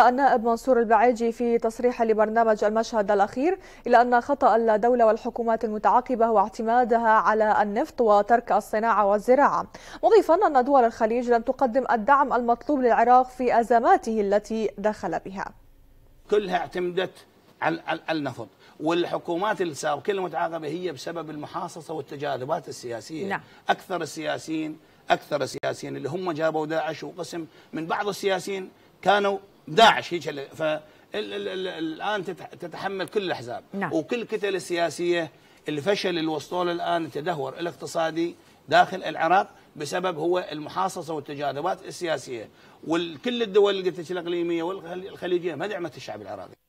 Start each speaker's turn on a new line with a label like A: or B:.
A: النائب منصور البعيجي في تصريح لبرنامج المشهد الأخير إلى أن خطأ الدولة والحكومات المتعاقبة هو اعتمادها على النفط وترك الصناعة والزراعة مضيفا أن دول الخليج لم تقدم الدعم المطلوب للعراق في أزماته التي دخل بها
B: كلها اعتمدت على النفط والحكومات السابقة المتعاقبة هي بسبب المحاصصة والتجاذبات السياسية نعم. أكثر السياسيين أكثر السياسيين اللي هم جابوا داعش وقسم من بعض السياسيين كانوا داعش هيك الان تتحمل كل الاحزاب نعم. وكل الكتل السياسيه الفشل اللي وصلوا له الان التدهور الاقتصادي داخل العراق بسبب هو المحاصصه والتجاذبات السياسيه وكل الدول اللي قلت الاقليميه والخليجيه ما دعمت الشعب العراقي